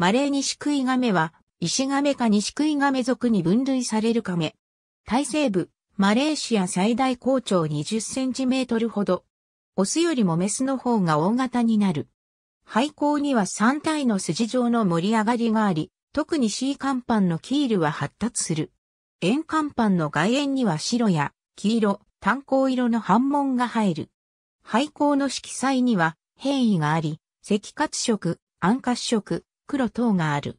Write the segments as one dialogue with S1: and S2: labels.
S1: マレーニシクイガメは、イシガメかニシクイガメ属に分類されるカメ。大西部、マレーシア最大高潮20センチメートルほど。オスよりもメスの方が大型になる。廃校には3体の筋状の盛り上がりがあり、特に C 甲板のキールは発達する。円甲板の外縁には白や黄色、炭鉱色の反紋が入る。廃校の色彩には変異があり、赤褐色、暗褐色、黒等がある。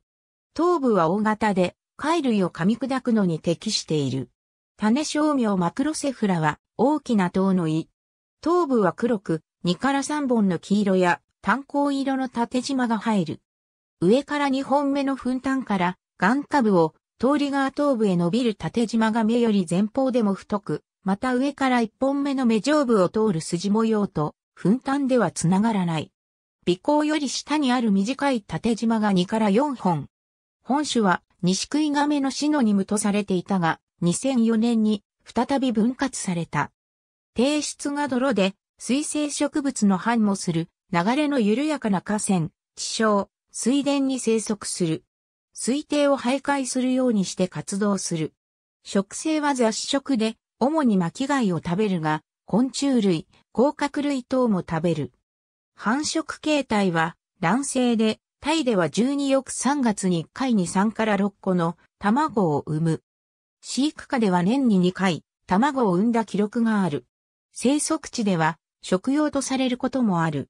S1: 頭部は大型で、貝類を噛み砕くのに適している。種商名マクロセフラは大きな塔の胃。頭部は黒く、2から3本の黄色や炭鉱色の縦縞が入る。上から2本目の粉炭から眼下部を通り側頭部へ伸びる縦縞が目より前方でも太く、また上から1本目の目上部を通る筋模様と粉炭ではつながらない。尾行より下にある短い縦縞が2から4本。本種は西食い亀のシノニムとされていたが、2004年に再び分割された。低質が泥で水生植物の繁茂する流れの緩やかな河川、地小、水田に生息する。水底を徘徊するようにして活動する。食性は雑食で、主に巻貝を食べるが、昆虫類、甲殻類等も食べる。繁殖形態は卵性で、タイでは12億3月に1回に3から6個の卵を産む。飼育下では年に2回卵を産んだ記録がある。生息地では食用とされることもある。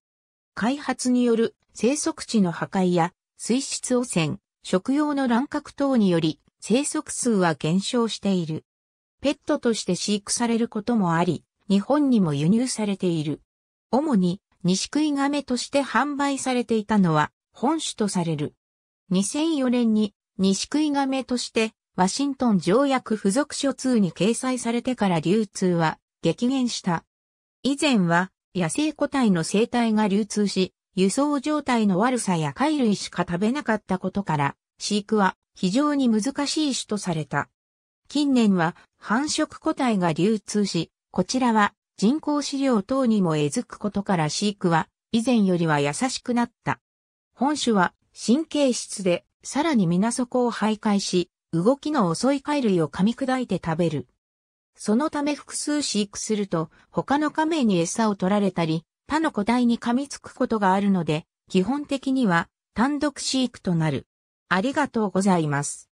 S1: 開発による生息地の破壊や水質汚染、食用の乱獲等により生息数は減少している。ペットとして飼育されることもあり、日本にも輸入されている。主に西食いメとして販売されていたのは本種とされる。2004年に西食いメとしてワシントン条約付属書通に掲載されてから流通は激減した。以前は野生個体の生態が流通し、輸送状態の悪さや貝類しか食べなかったことから、飼育は非常に難しい種とされた。近年は繁殖個体が流通し、こちらは人工飼料等にもえずくことから飼育は以前よりは優しくなった。本種は神経質で、さらに水底を徘徊し、動きの遅い貝類を噛み砕いて食べる。そのため複数飼育すると、他の亀に餌を取られたり、他の個体に噛みつくことがあるので、基本的には単独飼育となる。ありがとうございます。